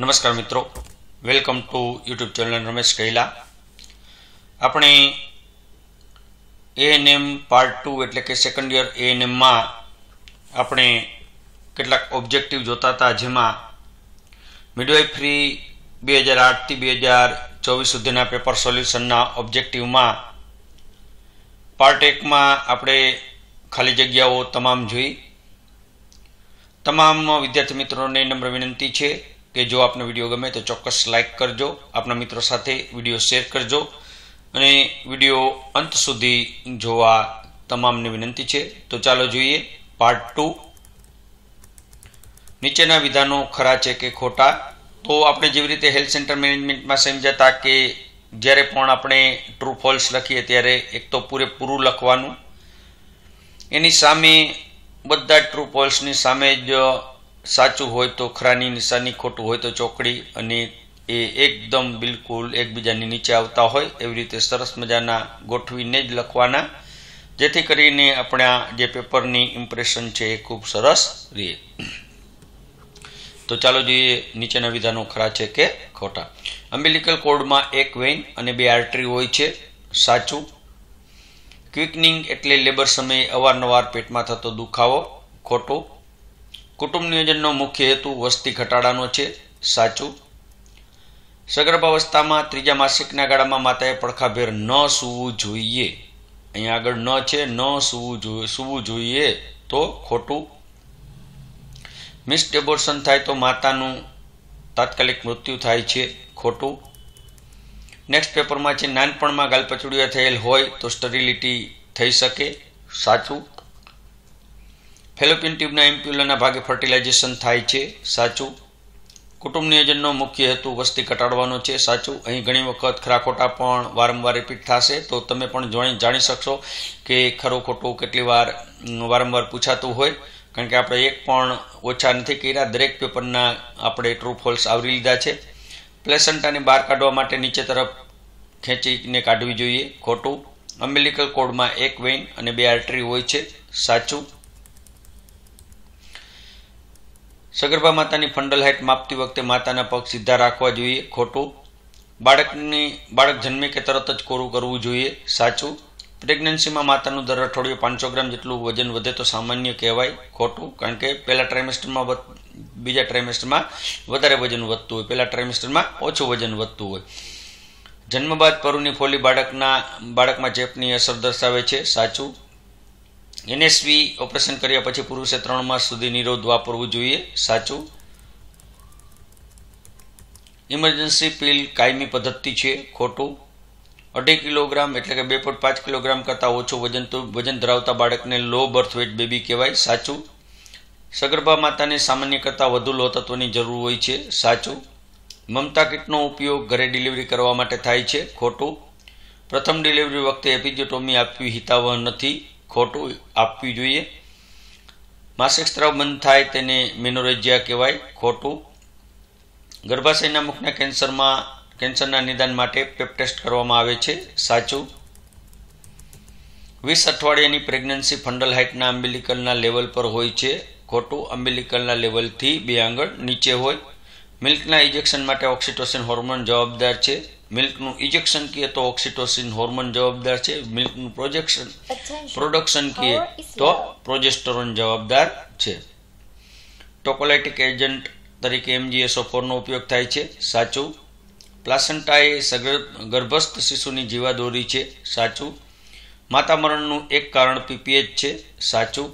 નમસ્કાર મિત્રો welcome to YouTube channel Ramesh Kaila આપણે એએનએમ પાર્ટ ટુ એટલે કે સેકન્ડ યર એન આપણે કેટલાક ઓબ્જેક્ટિવ જોતા હતા જેમાં મિડવાઇફરી બે હજાર આઠથી બે હજાર ચોવીસ સુધીના પેપર સોલ્યુશનના ઓબ્જેક્ટિવમાં પાર્ટ એકમાં આપણે ખાલી જગ્યાઓ તમામ જોઈ તમામ વિદ્યાર્થી મિત્રોને નમ્ર વિનંતી છે કે જો આપનો વિડીયો ગમે તો ચોક્કસ લાઇક કરજો આપના મિત્રો સાથે વિડીયો શેર કરજો અને વિડીયો અંત સુધી જોવા તમામને વિનંતી છે તો ચાલો જોઈએ પાર્ટ ટુ નીચેના વિધાનો ખરા છે કે ખોટા તો આપણે જેવી રીતે હેલ્થ સેન્ટર મેનેજમેન્ટમાં સમજાતા કે જ્યારે પણ આપણે ટ્રુ ફોલ્સ લખીએ ત્યારે એક તો પૂરેપૂરું લખવાનું એની સામે બધા ટ્રુ ફોલ્સની સામે જ સાચું હોય તો ખરાની નિશાની ખોટું હોય તો ચોકડી અને એ એકદમ બિલકુલ એકબીજાની નીચે આવતા હોય એવી રીતે સરસ મજાના ગોઠવીને જ લખવાના જેથી કરીને આપણા જે પેપરની ઇમ્પ્રેશન છે એ ખૂબ સરસ રહે તો ચાલો જોઈએ નીચેના વિધાનો ખરા છે કે ખોટા અમ્બિલિકલ કોડમાં એક વેઇન અને બે આર્ટરી હોય છે સાચું ક્વિકનિંગ એટલે લેબર સમયે અવારનવાર પેટમાં થતો દુખાવો ખોટું કુટુંબ નિયોજનનો મુખ્ય હેતુ વસ્તી ઘટાડાનો છે સાચું સગર્ભાવસ્થામાં ત્રીજા માસિકના ગાળામાં માતાએ પડખાભેર ન સૂવું જોઈએ અહીંયા આગળ ન છે ન સૂવું જોઈએ સૂવું જોઈએ તો ખોટું મિસ્ડ એબોર્શન થાય તો માતાનું તાત્કાલિક મૃત્યુ થાય છે ખોટું નેક્સ્ટ પેપરમાં છે નાનપણમાં ગાલપચુડિયા થયેલ હોય તો સ્ટરિલિટી થઈ શકે સાચું ફેલોપિયન ટ્યુબના એમ્પ્યુલાના ભાગે ફર્ટિલાઇઝેશન થાય છે સાચું કુટુંબ નિયોજનનો મુખ્ય હેતુ વસ્તી ઘટાડવાનો છે સાચું અહીં ઘણી વખત ખરા ખોટા પણ વારંવાર રિપીટ થશે તો તમે પણ જાણી જાણી શકશો કે ખરું ખોટું કેટલી વાર વારંવાર પૂછાતું હોય કારણ કે આપણે એક પણ ઓછા નથી કર્યા દરેક પેપરના આપણે ટ્રુ ફોલ્સ આવરી લીધા છે પ્લેસન્ટાને બહાર કાઢવા માટે નીચે તરફ ખેંચીને કાઢવી જોઈએ ખોટું અમ્બેલિકલ કોડમાં એક વેઇન અને બે આર્ટરી હોય છે સાચું સગર્ભા માતાની ફંડલ હાઇટ માપતી વખતે માતાના પગ સીધા રાખવા જોઈએ ખોટું બાળકની બાળક જન્મે કે તરત જ કોરું કરવું જોઈએ સાચું પ્રેગ્નન્સીમાં માતાનું દર અઠવાડિયે પાંચસો ગ્રામ જેટલું વજન વધે તો સામાન્ય કહેવાય ખોટું કારણ કે પહેલાં ટ્રાઇમેસ્ટરમાં બીજા ટ્રાઇમેસ્ટરમાં વધારે વજન વધતું હોય પહેલા ટ્રાઇમેસ્ટરમાં ઓછું વજન વધતું હોય જન્મ બાદ પરુની ફોલી બાળકના બાળકમાં ચેપની અસર દર્શાવે છે સાચું એનએસવી ઓપરેશન કર્યા પછી પુરુષે ત્રણ માસ સુધી નિરોધ વાપરવું જોઈએ સાચું ઇમરજન્સી પીલ કાયમી પદ્ધતિ છે ખોટું અઢી કિલોગ્રામ એટલે કે બે પોઈન્ટ પાંચ કિલોગ્રામ કરતાં ઓછું વજન તો વજન ધરાવતા બાળકને લો બર્થ વેટ બેબી કહેવાય સાચું સગર્ભા માતાને સામાન્ય કરતાં વધુ લો તત્વની જરૂર હોય છે સાચું મમતા કીટનો ઉપયોગ ઘરે ડિલિવરી કરવા માટે થાય છે ખોટું પ્રથમ ડિલિવરી વખતે એપિજોટોમી આપવી હિતાવહ નથી ખોટું આપવી જોઈએ માસિક સ્ત્રાવ બંધ થાય તેને મિનોરેજિયા કહેવાય ખોટું ગર્ભાશયના મુખના કેન્સરમાં કેન્સરના નિદાન માટે પેપ ટેસ્ટ કરવામાં આવે છે સાચું વીસ અઠવાડિયાની પ્રેગ્નન્સી ફંડલ હાઇટના અમ્બિલિકલના લેવલ પર હોય છે ખોટું અમ્બિલિકલના લેવલથી બે આંગળ નીચે હોય મિલ્કના ઇજેક્શન માટે ઓક્સિટોસિન હોર્મોન જવાબદાર છે મિલ્કનું ઇજેક્શન કીએ તો ઓક્સિટોસિન હોર્મોન જવાબદાર છે મિલ્કનું પ્રોજેક્શન પ્રોડક્શન કીએ તો પ્રોજેસ્ટરોન જવાબદાર છે ટોકોલેટિક એજન્ટ તરીકે એમજીએસઓ ફોરનો ઉપયોગ થાય છે સાચું પ્લાસન્ટા એ ગર્ભસ્થ શિશુની જીવાદોરી છે સાચું માતામરણનું એક કારણ પીપીએચ છે સાચું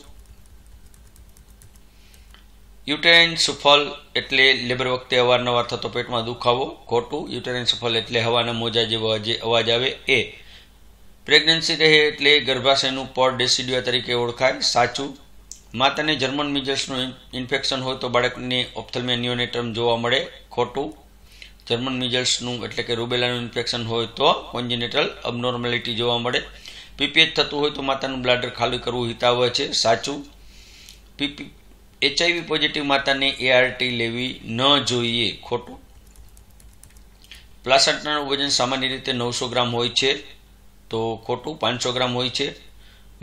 યુટેરાઇન સુફલ એટલે લેબર વખતે અવારનવાર થતો પેટમાં દુખાવો ખોટું યુટેરાઇન સુફલ એટલે હવાના મોજા જેવો અવાજ આવે એ પ્રેગ્નન્સી રહે એટલે ગર્ભાશયનું પડ ડેસિડિયા તરીકે ઓળખાય સાચું માતાને જર્મન મિજલ્સનું ઇન્ફેક્શન હોય તો બાળકને ઓપ્થલમિયા નિયોનેટમ જોવા મળે ખોટું જર્મન મિજલ્સનું એટલે કે રૂબેલાનું ઇન્ફેક્શન હોય તો કોન્જિનેટલ અબનોર્મેલિટી જોવા મળે પીપીએચ થતું હોય તો માતાનું બ્લાડર ખાલી કરવું હિતાવહ છે સાચું પીપી એચઆઈવી પોઝિટિવ માતાને એઆરટી લેવી ન જોઈએ ખોટું પ્લાસન્ટાનું વજન સામાન્ય રીતે નવસો ગ્રામ હોય છે તો ખોટું પાંચસો ગ્રામ હોય છે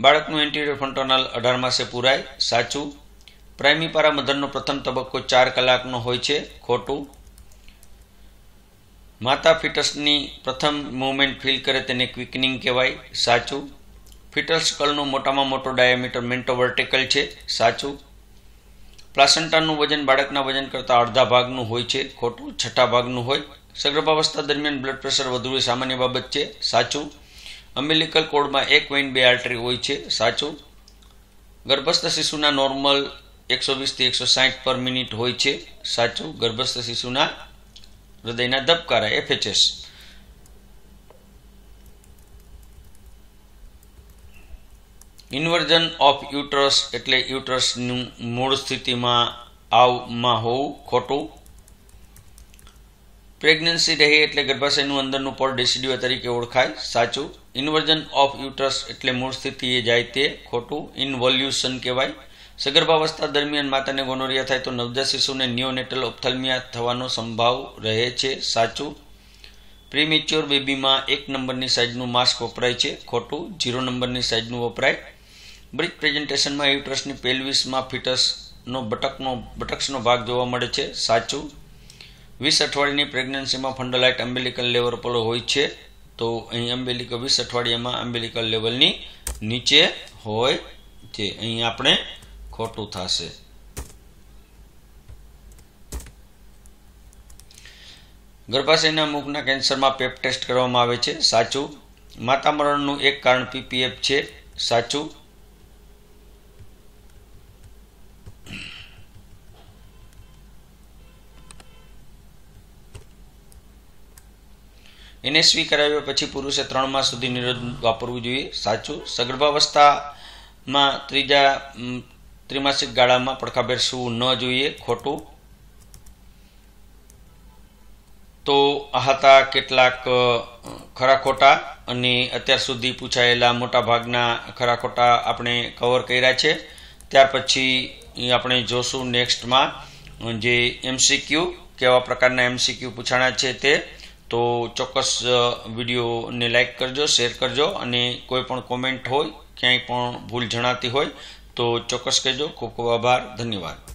બાળકનું એન્ટીરિયર ફંટોનાલ અઢાર માસે પૂરાય સાચું પ્રાઇમી પારા મધરનો પ્રથમ તબક્કો ચાર કલાકનો હોય છે ખોટું માતા ફિટસની પ્રથમ મૂવમેન્ટ ફીલ કરે તેને ક્વિકનિંગ કહેવાય સાચું ફિટસ કલનો મોટામાં મોટો ડાયામીટર મેન્ટો મેન્ટોવર્ટિકલ છે સાચું પ્લાસન્ટાનું વજન બાળકના વજન કરતાં અડધા ભાગનું હોય છે ખોટું છઠ્ઠા ભાગનું હોય સગર્ભાવસ્થા દરમિયાન બ્લડ પ્રેશર વધુ એ સામાન્ય બાબત છે સાચું અમેલિકલ કોડમાં એક વેઇન બે આર્ટરી હોય છે સાચું ગર્ભસ્થ શિશુના નોર્મલ એકસો વીસથી એકસો સાહીઠ પર મિનિટ હોય છે સાચું ગર્ભસ્થ શિશુના હૃદયના ધબકારા એફએચએસ ઇન્વર્ઝન ઓફ યુટ્રસ એટલે યુટ્રસનું મૂળ સ્થિતિમાં આવમાં હોવું ખોટું પ્રેગ્નન્સી રહે એટલે ગર્ભાશયનું અંદરનું પડ ડેસિડ્યુઅ તરીકે ઓળખાય સાચું ઇન્વર્ઝન ઓફ યુટ્રસ એટલે મૂળ સ્થિતિએ જાય તે ખોટું ઇન્વોલ્યુશન કહેવાય સગર્ભાવસ્થા દરમિયાન માતાને ગોનોરિયા થાય તો નવજાત શિશુને નિયોનેટલ ઓપ્થલ્મિયા થવાનો સંભાવ રહે છે સાચું પ્રીમેચ્યોર બેબીમાં એક નંબરની સાઇઝનું માસ્ક વપરાય છે ખોટું ઝીરો નંબરની સાઇઝનું વપરાય બ્રિજ પ્રેઝન્ટેશનમાં યુટ્રસની પેલ્વિસમાં ફિટસનો બટકનો બટક્સનો ભાગ જોવા મળે છે સાચું વીસ અઠવાડિયાની પ્રેગ્નન્સીમાં ફંડલાઇટ એમ્બેલિકલ લેવલ પર હોય છે તો અહીં એમ્બેલિકલ વીસ અઠવાડિયામાં એમ્બેલિકલ લેવલની નીચે હોય છે અહીં આપણે ખોટું થશે ગર્ભાશયના મુખના કેન્સરમાં પેપ ટેસ્ટ કરવામાં આવે છે સાચું માતામરણનું એક કારણ પીપીએફ છે સાચું એનએસવી કરાવ્યા પછી પુરુષે ત્રણ માસ સુધી નિરોધ વાપરવું જોઈએ સાચું સગર્ભાવસ્થામાં ત્રીજા ત્રિમાસિક ગાળામાં પડખાભેર સૂવું ન જોઈએ ખોટું તો આ હતા કેટલાક ખરા ખોટા અને અત્યાર સુધી પૂછાયેલા મોટા ભાગના ખરા ખોટા આપણે કવર કર્યા છે ત્યાર પછી આપણે જોશું નેક્સ્ટમાં જે એમસીક્યુ કેવા પ્રકારના એમસીક્યુ પૂછાણા છે તે તો ચોક્કસ વિડીયોને લાઇક કરજો શેર કરજો અને કોઈ પણ કોમેન્ટ હોય ક્યાંય પણ ભૂલ જણાતી હોય તો ચોક્કસ કહેજો ખૂબ ખૂબ આભાર ધન્યવાદ